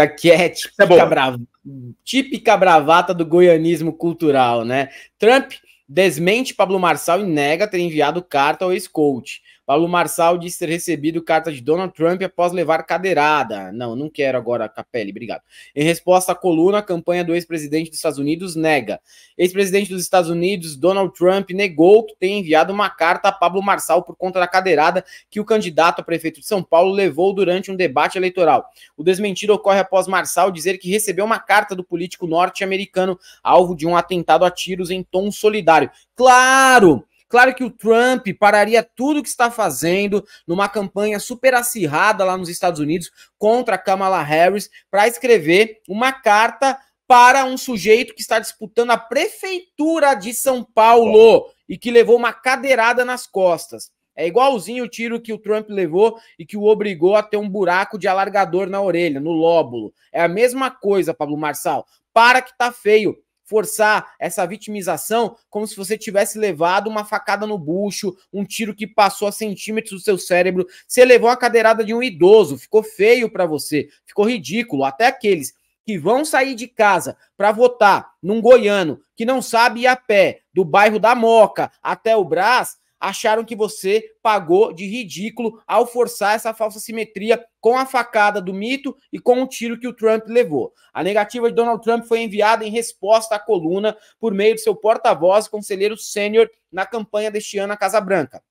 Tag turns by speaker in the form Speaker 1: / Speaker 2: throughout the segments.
Speaker 1: Isso aqui é, é típica, é típica bravata do goianismo cultural, né? Trump desmente Pablo Marçal e nega ter enviado carta ao ex-coach. Paulo Marçal disse ter recebido carta de Donald Trump após levar cadeirada. Não, não quero agora, Capelli, obrigado. Em resposta à coluna, a campanha do ex-presidente dos Estados Unidos nega. Ex-presidente dos Estados Unidos, Donald Trump, negou que tenha enviado uma carta a Pablo Marçal por conta da cadeirada que o candidato a prefeito de São Paulo levou durante um debate eleitoral. O desmentido ocorre após Marçal dizer que recebeu uma carta do político norte-americano, alvo de um atentado a tiros em tom solidário. Claro! Claro que o Trump pararia tudo o que está fazendo numa campanha super acirrada lá nos Estados Unidos contra Kamala Harris para escrever uma carta para um sujeito que está disputando a prefeitura de São Paulo e que levou uma cadeirada nas costas. É igualzinho o tiro que o Trump levou e que o obrigou a ter um buraco de alargador na orelha, no lóbulo. É a mesma coisa, Pablo Marçal. Para que tá feio forçar essa vitimização como se você tivesse levado uma facada no bucho, um tiro que passou a centímetros do seu cérebro. Você levou a cadeirada de um idoso, ficou feio para você, ficou ridículo. Até aqueles que vão sair de casa para votar num goiano que não sabe ir a pé do bairro da Moca até o Brás, acharam que você pagou de ridículo ao forçar essa falsa simetria com a facada do mito e com o tiro que o Trump levou. A negativa de Donald Trump foi enviada em resposta à coluna por meio de seu porta-voz, conselheiro sênior, na campanha deste ano na Casa Branca.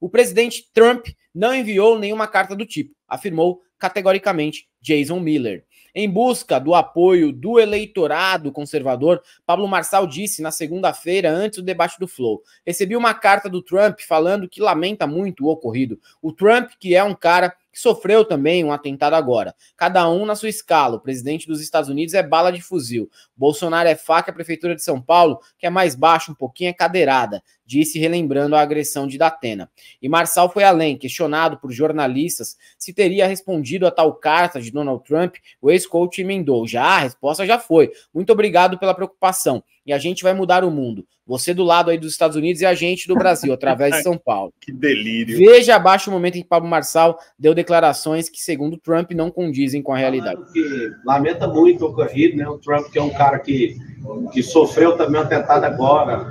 Speaker 1: O presidente Trump não enviou nenhuma carta do tipo, afirmou categoricamente Jason Miller. Em busca do apoio do eleitorado conservador, Pablo Marçal disse na segunda-feira, antes do debate do Flow: recebi uma carta do Trump falando que lamenta muito o ocorrido. O Trump, que é um cara que sofreu também um atentado agora. Cada um na sua escala. O presidente dos Estados Unidos é bala de fuzil. Bolsonaro é faca, a prefeitura de São Paulo, que é mais baixo, um pouquinho é cadeirada, disse relembrando a agressão de Datena. E Marçal foi além, questionado por jornalistas se teria respondido pedido a tal carta de Donald Trump, o ex-coach emendou. Já, a resposta já foi. Muito obrigado pela preocupação. E a gente vai mudar o mundo. Você do lado aí dos Estados Unidos e a gente do Brasil, através de São Paulo. que delírio. Veja abaixo o momento em que Pablo Marçal deu declarações que, segundo Trump, não condizem com a realidade. Que lamenta muito o ocorrido, né? O Trump, que é um cara que, que sofreu também um atentado agora,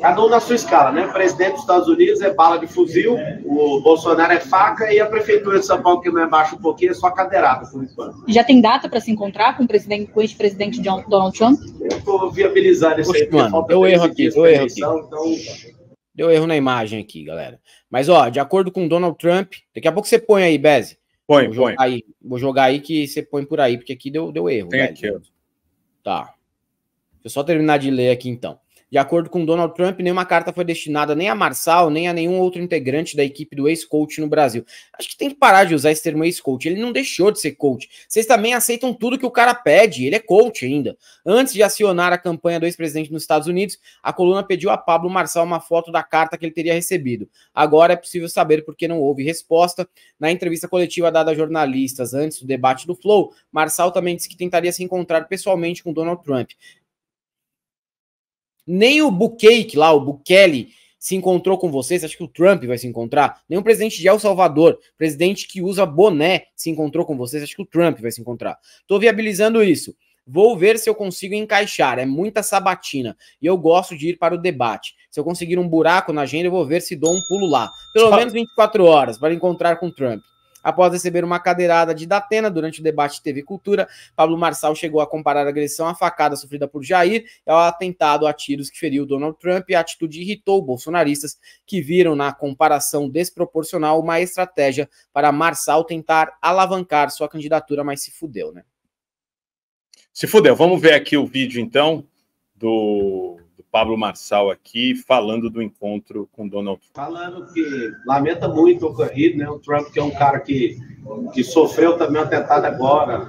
Speaker 1: cada um na sua escala, né? O presidente dos Estados Unidos é bala de fuzil, o Bolsonaro é faca e a prefeitura de São Paulo, que mais é baixo um pouquinho, é só cadeirada, por enquanto. Já tem data para se encontrar com o presidente, com este ex-presidente Donald Trump? Eu vou viabilizar isso aí. Mano, deu erro aqui, deu erro aqui. Então... Deu erro na imagem aqui, galera. Mas, ó, de acordo com Donald Trump, daqui a pouco você põe aí, Beze. Põe, vou põe. Aí, vou jogar aí que você põe por aí, porque aqui deu, deu erro. Tem aqui, Tá. Deixa eu só terminar de ler aqui, então. De acordo com Donald Trump, nenhuma carta foi destinada nem a Marçal, nem a nenhum outro integrante da equipe do ex-coach no Brasil. Acho que tem que parar de usar esse termo ex-coach. Ele não deixou de ser coach. Vocês também aceitam tudo que o cara pede. Ele é coach ainda. Antes de acionar a campanha do ex-presidente nos Estados Unidos, a coluna pediu a Pablo Marçal uma foto da carta que ele teria recebido. Agora é possível saber por que não houve resposta. Na entrevista coletiva dada a jornalistas antes do debate do Flow, Marçal também disse que tentaria se encontrar pessoalmente com Donald Trump. Nem o Bukake lá, o Bukele, se encontrou com vocês. Acho que o Trump vai se encontrar. Nenhum presidente de El Salvador, presidente que usa boné, se encontrou com vocês. Acho que o Trump vai se encontrar. Estou viabilizando isso. Vou ver se eu consigo encaixar. É muita sabatina. E eu gosto de ir para o debate. Se eu conseguir um buraco na agenda, eu vou ver se dou um pulo lá. Pelo menos 24 horas para encontrar com o Trump. Após receber uma cadeirada de Datena durante o debate TV Cultura, Pablo Marçal chegou a comparar a agressão à facada sofrida por Jair ao atentado a tiros que feriu Donald Trump. A atitude irritou bolsonaristas que viram na comparação desproporcional uma estratégia para Marçal tentar alavancar sua candidatura, mas se fudeu, né? Se fudeu. Vamos ver aqui o vídeo, então, do Pablo Marçal aqui, falando do encontro com Donald Trump. Falando que lamenta muito o ocorrido, né? O Trump, que é um cara que, que sofreu também um atentado agora,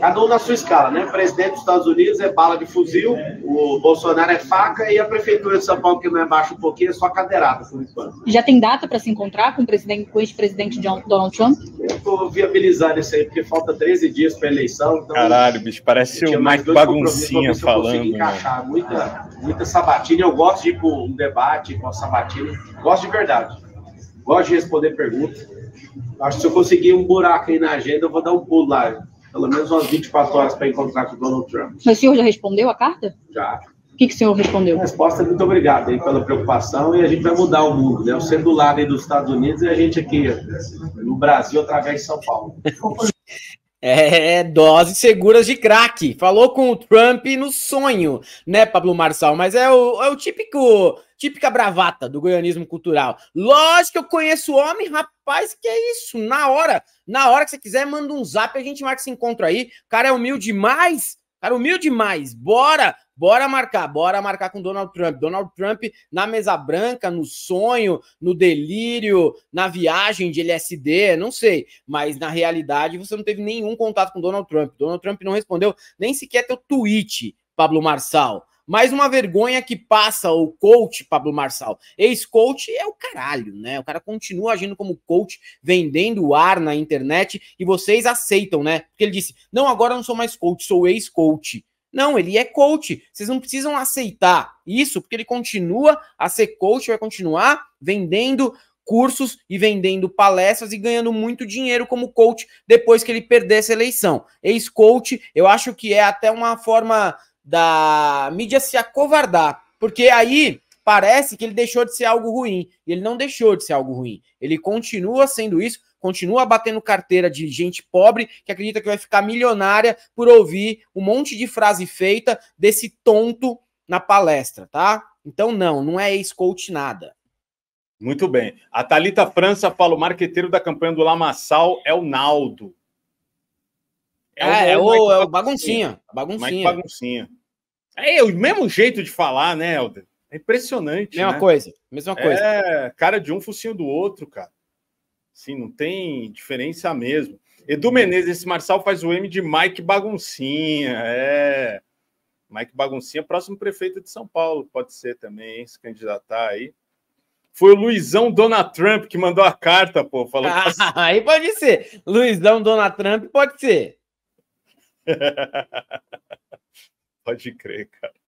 Speaker 1: Cada um na sua escala, né? O presidente dos Estados Unidos é bala de fuzil, o Bolsonaro é faca e a prefeitura de São Paulo, que não é baixo um pouquinho, é só cadeirada, por enquanto. Já tem data para se encontrar com o presidente, com o ex-presidente Donald Trump? Eu vou viabilizar isso aí, porque falta 13 dias para a eleição. Então Caralho, bicho, parece o mais baguncinha falando. Eu né? encaixar muita, muita sabatina. Eu gosto de ir para um debate, com a sabatina. Gosto de verdade. Gosto de responder perguntas. Acho que se eu conseguir um buraco aí na agenda, eu vou dar um pulo lá pelo menos umas 24 horas para encontrar com o Donald Trump. Mas o senhor já respondeu a carta? Já. O que, que o senhor respondeu? A resposta é muito obrigado aí pela preocupação e a gente vai mudar o mundo, né? O celular aí dos Estados Unidos e a gente aqui no Brasil através de São Paulo. É, doses seguras de crack. Falou com o Trump no sonho, né, Pablo Marçal? Mas é o, é o típico, típica bravata do goianismo cultural. Lógico que eu conheço o homem, rapaz, que é isso. Na hora, na hora que você quiser, manda um zap, a gente marca esse encontro aí. O cara é humilde demais, cara, humilde demais. Bora Bora marcar, bora marcar com Donald Trump. Donald Trump na Mesa Branca, no sonho, no delírio, na viagem de LSD, não sei. Mas na realidade você não teve nenhum contato com Donald Trump. Donald Trump não respondeu nem sequer teu tweet, Pablo Marçal. Mais uma vergonha que passa o coach Pablo Marçal. Ex-coach é o caralho, né? O cara continua agindo como coach, vendendo ar na internet e vocês aceitam, né? Porque ele disse: Não, agora eu não sou mais coach, sou ex-coach. Não, ele é coach. Vocês não precisam aceitar isso, porque ele continua a ser coach, vai continuar vendendo cursos e vendendo palestras e ganhando muito dinheiro como coach depois que ele perder essa eleição. Ex-coach, eu acho que é até uma forma da mídia se acovardar, porque aí parece que ele deixou de ser algo ruim. E ele não deixou de ser algo ruim. Ele continua sendo isso, continua batendo carteira de gente pobre que acredita que vai ficar milionária por ouvir um monte de frase feita desse tonto na palestra, tá? Então, não, não é ex-coach nada. Muito bem. A Thalita França fala: o marqueteiro da campanha do Lamassal é o Naldo. É, é, o, é, é o, é, é o baguncinha. Baguncinha. baguncinha. É, é o mesmo jeito de falar, né, Helder? É impressionante. Mesma né? coisa, mesma coisa. É, cara de um, focinho do outro, cara. Sim, não tem diferença mesmo. Edu uhum. Menezes, esse Marçal faz o M de Mike Baguncinha. É. Mike Baguncinha, é próximo prefeito de São Paulo, pode ser também, hein, se candidatar aí. Foi o Luizão Donald Trump que mandou a carta, pô. Falou ah, assim. aí pode ser. Luizão Donald Trump pode ser. pode crer, cara.